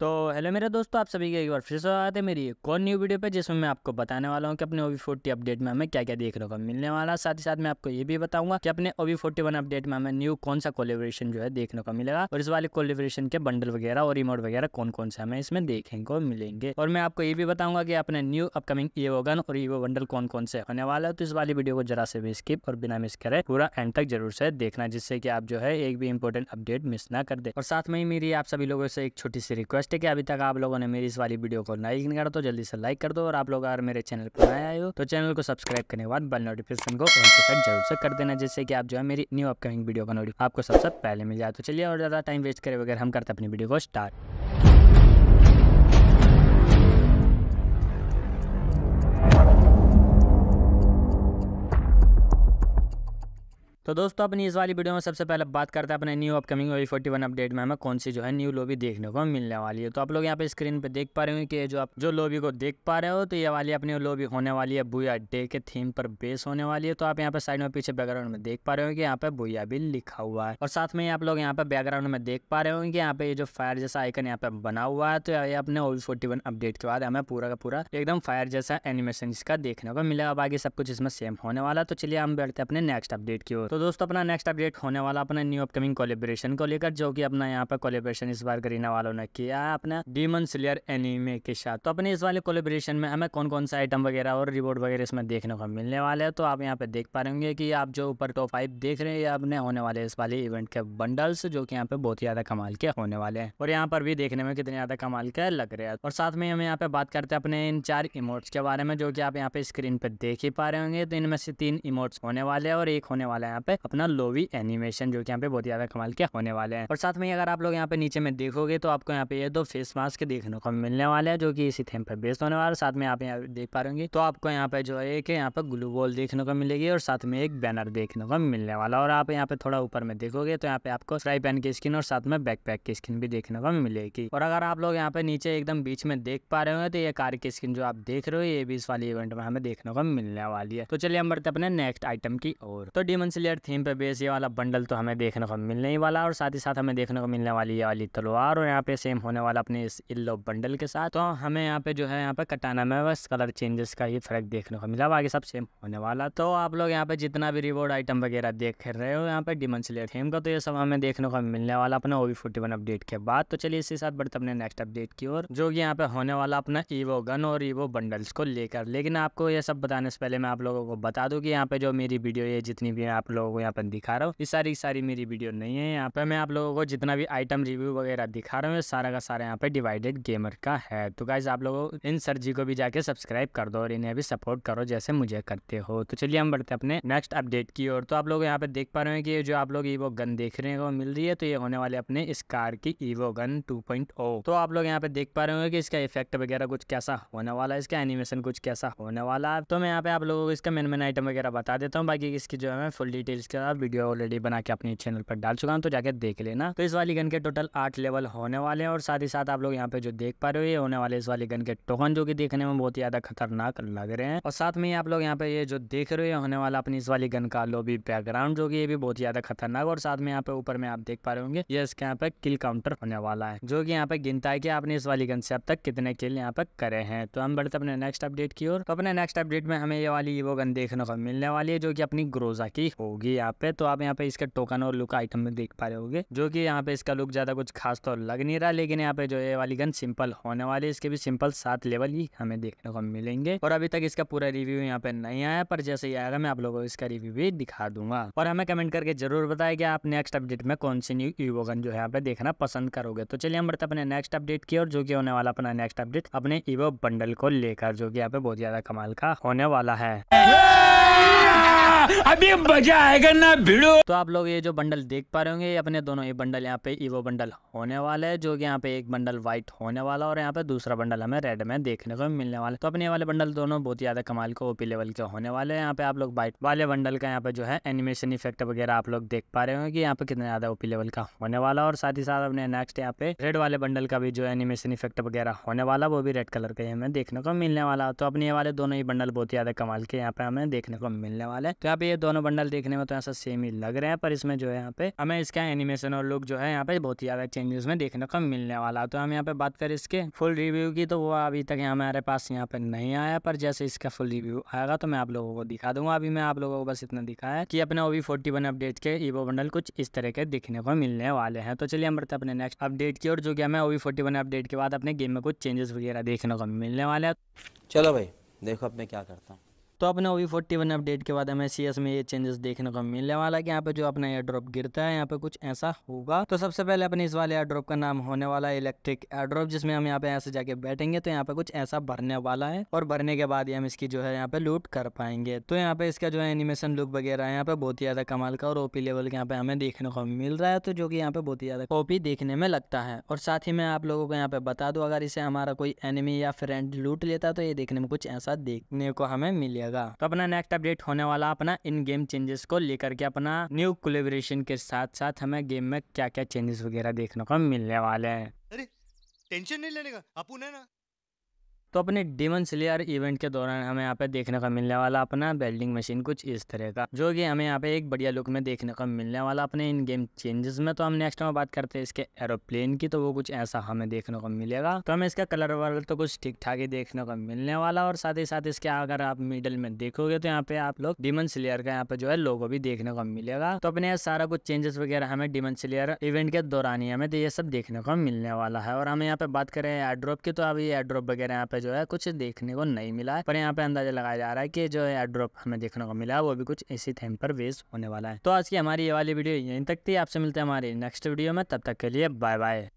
तो हेलो मेरे दोस्तों आप सभी के एक बार फिर से आते है मेरी एक और न्यू वीडियो पे जिसमें मैं आपको बताने वाला हूँ कि अपने ओवी फोर्टी अपडेट में हमें क्या क्या देखने को मिलने वाला साथ ही साथ मैं आपको ये भी बताऊंगा कि अपने ओवी फोर्टी वन अपडेट में हमें न्यू कौन सा कोलेब्रेशन जो है देखने को मिलेगा और इस वाले कोलिब्रेशन के बंडल वगैरह और रिमोट वगैरह कौन कौन से हमें इसमें देखने को मिलेंगे और मैं आपको ये भी बताऊंगा कि अपने न्यू अपकमिंग ईवो गन और ईवो बंडल कौन कौन से होने वाला है तो इस वाली वीडियो को जरा से भी स्किप और बिना मिस करे पूरा एंड तक जरूर से देखना जिससे की आप जो है एक भी इम्पोर्टेंट अपडेट मिस ना कर दे और साथ में ही मेरी आप सभी लोगों से एक छोटी सी रिक्वेस्ट फर्स्ट है कि अभी तक आप लोगों ने मेरी इस वाली वीडियो को लाइक नहीं करा तो जल्दी से लाइक कर दो और आप लोग अगर मेरे चैनल पर नए आए हो तो चैनल को सब्सक्राइब करने के बाद बेल नोटिफिकेशन को ऑल के साथ जरूर से कर देना जैसे कि आप जो है मेरी न्यू अपकमिंग वीडियो का नोटिफिक आपको सबसे पहले मिल जाए तो चलिए और ज़्यादा टाइम वेस्ट करें वगैरह हम करते अपनी वीडियो को स्टार्ट तो दोस्तों अपनी इस वाली वीडियो में सबसे पहले बात करते हैं अपने new upcoming V forty one update में हमें कौन सी जो है न्यू लोबी देखने को मिलने वाली है तो आप लोग यहाँ पे स्क्रीन पे देख पा रहे हो कि जो आप जो लोबी को देख पा रहे हो तो ये वाली अपनी लोबी होने वाली है बुया डे के थीम पर बेस होने वाली है तो आप यहाँ पे साइड में पीछे बैकग्राउंड में देख पा रहे हो कि यहाँ पे बुया भी लिखा हुआ है और साथ में आप लोग यहाँ पे बैकग्राउंड में देख पा रहे हो कि यहाँ पे जो फायर जैसा आइकन यहाँ पे बना हुआ है तो ये अपने ओवी फोर्टी वन अपडेट के बाद हमें पूरा का पूरा एकदम फायर जैसा एनिमेशन इसका देखने को मिलेगा बाकी सब कुछ इसमें सेम होने वाला तो चलिए हम बैठते हैं अपने नेक्स्ट अपडेट की ओर तो दोस्तों अपना नेक्स्ट अपडेट होने वाला अपना न्यू अपकमिंग कोलेब्रेशन को लेकर जो कि अपना यहाँ पर कोलेब्रेशन इस बार करीना वालों ने किया है अपना डीमन सिलियर एनिमे के साथ तो अपने इस वाले कोलेब्रेशन में हमें कौन कौन सा आइटम वगैरह और रिवॉर्ड वगैरह इसमें देखने को मिलने वाले हैं तो आप यहाँ पे देख पा रहे कि आप जो ऊपर टॉप फाइव देख रहे हैं ये अपने होने वाले इस वाले इवेंट के बंडल्स जो की यहाँ पे बहुत ही ज्यादा कमाल के होने वाले हैं और यहाँ पर भी देखने में कितने ज्यादा कमाल के लग रहे हैं और साथ में हम यहाँ पे बात करते हैं अपने इन चार इमोट्स के बारे में जो की आप यहाँ पे स्क्रीन पर देख ही पा रहे होंगे तो इनमें से तीन इमोट्स होने वाले हैं और एक होने वाला है पे अपना लोवी एनिमेशन जो कि यहाँ पे बहुत ज्यादा कमाल के होने वाले हैं और साथ में अगर आप लोग यहाँ पे नीचे में देखोगे तो आपको यहाँ पे ये दो फेस मास्क देखने को मिलने वाले हैं जो कि इसी थे पर होने वाले साथ में आप यहाँ देख पा रहे तो आपको यहाँ पे जो है यहाँ पे ग्लू बॉल देखने को मिलेगी और साथ में एक बैनर देखने को मिलने वाला और आप यहाँ पे थोड़ा ऊपर में देखोगे तो यहाँ पे आपको फ्राई पैन की स्किन और साथ में बैक पैक की स्किन भी देखने को मिलेगी और अगर आप लोग यहाँ पे नीचे एकदम बीच में देख पा रहे हो तो ये कार की स्किन जो आप देख रहे हो ये भी इस वाले इवेंट में हमें देखने को मिलने वाली है तो चलिए हम बढ़ते अपने नेक्स्ट आइटम की और तो डिमन सिलियर रेड थीम पे बेस ये वाला बंडल तो हमें देखने को मिलने ही वाला और साथ ही साथ हमें देखने को मिलने वाली ये वाली तलवार और यहाँ पे सेम होने वाला अपने इस इल्लो बंडल के साथ तो हमें यहाँ पे जो है यहाँ पे कटाना में बस कलर चेंजेस का ही फ़र्क देखने को मिला बाकी सब सेम होने वाला तो आप लोग यहाँ पे जितना भी रिवॉर्ड आइटम वगैरह देख रहे हो यहाँ पे डिमन स्लेट थीम का तो ये सब हमें देखने को मिलने वाला अपना ओवी फोर्टी अपडेट के बाद तो चलिए इसी साथ बढ़ते अपने नेक्स्ट अपडेट की ओर जो कि यहाँ पे होने वाला अपना ईवो गन और ईवो बंडल्स को लेकर लेकिन आपको ये सब बताने से पहले मैं आप लोगों को बता दूँ कि यहाँ पे जो मेरी वीडियो ये जितनी भी आप लोग लोगों को यहाँ पर दिखा रहा हूँ ये सारी सारी मेरी वीडियो नहीं है यहाँ पे मैं आप लोगों को जितना भी आइटम रिव्यू वगैरह दिखा रहा हूँ सारा का सारा यहाँ पे डिवाइडेड गेमर का है तो गाइज आप लोग इन सर जी को भी जाके सब्सक्राइब कर दो और इन्हें भी सपोर्ट करो जैसे मुझे करते हो तो चलिए हम बढ़ते अपने नेक्स्ट अपडेट की ओर तो आप लोग यहाँ पे देख पा रहे हैं कि जो आप लोग ईवो गन देखने को मिल रही है तो ये होने वाले अपने इस कार की ईवो गन 2.0 तो आप लोग यहाँ पे देख पा रहे होंगे कि इसका इफेक्ट वगैरह कुछ कैसा होने वाला है इसका एनिमेशन कुछ कैसा होने वाला है तो मैं यहाँ पे आप लोगों को इसका मेन मेन आइटम वगैरह बता देता हूँ बाकी इसकी जो है फुल डिटेल डिटेल्स के साथ वीडियो ऑलरेडी बना के अपने चैनल पर डाल चुका हूँ तो जाके देख लेना तो इस वाली गन के टोटल आठ लेवल होने वाले हैं और साथ ही साथ आप लोग यहाँ पे जो देख पा रहे हो ये होने वाले इस वाली गन के टोकन जो कि देखने में बहुत ज्यादा खतरनाक लग रहे हैं और साथ में आप लोग यहाँ पे ये जो देख रहे हो होने वाला अपनी इस वाली गन का लोबी बैकग्राउंड जो की ये भी बहुत ज्यादा खतरनाक और साथ में यहाँ पे ऊपर में आप देख पा रहे होंगे ये इसके यहाँ पे किल काउंटर होने वाला है जो की यहाँ पे गिनता है की आपने इस वाली गन से अब तक कितने किल यहाँ पे करे हैं तो हम बढ़ते अपने नेक्स्ट अपडेट की ओर तो अपने नेक्स्ट अपडेट में हमें ये वाली वो गन देखने को मिलने वाली है जो की अपनी ग्रोजा की होगी होगी यहाँ पे तो आप यहाँ पे इसका टोकन और लुक आइटम में देख पा रहे होगे जो कि यहाँ पे इसका लुक ज़्यादा कुछ खास तो लग नहीं रहा लेकिन यहाँ पे जो ये वाली गन सिंपल होने वाली इसके भी सिंपल सात लेवल ही हमें देखने को मिलेंगे और अभी तक इसका पूरा रिव्यू यहाँ पे नहीं आया पर जैसे ही आएगा मैं आप लोगों को इसका रिव्यू भी दिखा दूंगा और हमें कमेंट करके जरूर बताया कि आप नेक्स्ट अपडेट में कौन सी न्यू ईवो गन जो है यहाँ पे देखना पसंद करोगे तो चलिए हम बढ़ते अपने नेक्स्ट अपडेट की और जो कि होने वाला अपना नेक्स्ट अपडेट अपने ईवो बंडल को लेकर जो कि यहाँ पे बहुत ज्यादा कमाल का होने वाला है अभी मजा आएगा ना भिड़ो तो आप लोग ये जो बंडल देख पा रहे होंगे अपने दोनों ये बंडल यहाँ पे इवो बंडल होने वाला है जो कि यहाँ पे एक बंडल व्हाइट होने वाला और यहाँ पे दूसरा बंडल हमें रेड में देखने को मिलने वाला तो अपने वाले बंडल दोनों बहुत ही ज्यादा कमाल के ओपी लेवल के होने वाले हैं यहाँ पे आप लोग व्हाइट वाले बंडल का यहाँ पे जो है एनिमेशन इफेक्ट वगैरह आप लोग देख पा रहे होंगे यहाँ पे कितना ज्यादा ओपी लेवल का होने वाला और साथ ही साथ अपने नेक्स्ट यहाँ पे रेड वाले बंडल का भी जो एनिमेशन इफेक्ट वगैरह होने वाला वो भी रेड कलर का हमें देखने को मिलने वाला तो अपने वाले दोनों ही बंडल बहुत ही ज्यादा कमाल के यहाँ पे हमें देखने को मिलने वाले तो यहाँ पे ये दोनों बंडल देखने में तो ऐसा सेम ही लग रहे हैं पर इसमें जो है यहाँ पे हमें इसका एनिमेशन और लुक जो है यहाँ पे बहुत ही ज़्यादा चेंजेस में देखने को मिलने वाला तो हम यहाँ पे बात करें इसके फुल रिव्यू की तो वो अभी तक हमारे पास यहाँ पे नहीं आया पर जैसे इसका फुल रिव्यू आएगा तो मैं आप लोगों को दिखा दूंगा अभी मैं आप लोगों को बस इतना दिखाया कि अपने ओवी फोर्टी वन अपडेट के ईवो बंडल कुछ इस तरह के दिखने को मिलने वाले हैं तो चलिए हम बढ़ते अपने नेक्स्ट अपडेट की और जो कि हमें ओवी फोर्टी वन अपडेट के बाद अपने गेम में कुछ चेंजेस वगैरह देखने को मिलने वाले हैं चलो भाई देखो अब मैं क्या करता हूँ तो अपने ओवी फोर्टी वन अपडेट के बाद हमें सी एस में ये चेंजेस देखने को मिलने वाला है कि यहाँ पे जो अपना एयर ड्रॉप गिरता है यहाँ पे कुछ ऐसा होगा तो सबसे पहले अपने इस वाले एयर ड्रॉप का नाम होने वाला है इलेक्ट्रिक एयर ड्रॉप जिसमें हम यहाँ पे ऐसे जाके बैठेंगे तो यहाँ पे कुछ ऐसा भरने वाला है और भरने के बाद ही हम इसकी जो है यहाँ पे लूट कर पाएंगे तो यहाँ पे इसका जो है एनिमेशन लुक वगैरह है यहाँ पे बहुत ही ज्यादा कमाल का और ओपी लेवल के यहाँ पे हमें देखने को मिल रहा है तो जो की यहाँ पे बहुत ही ज्यादा ओपी देखने में लगता है और साथ ही मैं आप लोगों को यहाँ पे बता दू अगर इसे हमारा कोई एनिमी या फ्रेंड लूट लेता तो ये देखने में कुछ ऐसा देखने को हमें मिले जाएगा तो अपना नेक्स्ट अपडेट होने वाला अपना इन गेम चेंजेस को लेकर के अपना न्यू कोलेबोरेशन के साथ साथ हमें गेम में क्या क्या चेंजेस वगैरह देखने को मिलने वाले हैं अरे टेंशन नहीं लेने का अपन ना तो अपने डेमन स्लेयर इवेंट के दौरान हमें यहाँ पे देखने का मिलने वाला अपना बेल्डिंग मशीन कुछ इस तरह का जो कि हमें यहाँ पे एक बढ़िया लुक में देखने का मिलने वाला अपने इन गेम चेंजेस में तो हम नेक्स्ट में बात करते हैं इसके एरोप्लेन की तो वो कुछ ऐसा हमें देखने को मिलेगा तो हमें इसका कलर वर्ग तो कुछ ठीक ठाक ही देखने को मिलने वाला और साथ ही साथ इसके अगर आप मिडल में देखोगे तो यहाँ पे आप लोग डिमन स्लेयर का यहाँ पे जो है लोगो भी देखने को मिलेगा तो अपने सारा कुछ चेंजेस वगैरह हमें डिमन स्लेयर इवेंट के दौरान ही हमें तो ये सब देखने को मिलने वाला है और हमें यहाँ पे बात करें एड्रॉप की तो अभी एड्रॉप वगैरह यहाँ पे जो है कुछ देखने को नहीं मिला है पर यहाँ पे अंदाजा लगाया जा रहा है की जो है ड्रॉप हमें देखने को मिला वो भी कुछ इसी थे पर बेस होने वाला है तो आज की हमारी ये वाली वीडियो यहीं तक थी आपसे मिलते हैं हमारी नेक्स्ट वीडियो में तब तक के लिए बाय बाय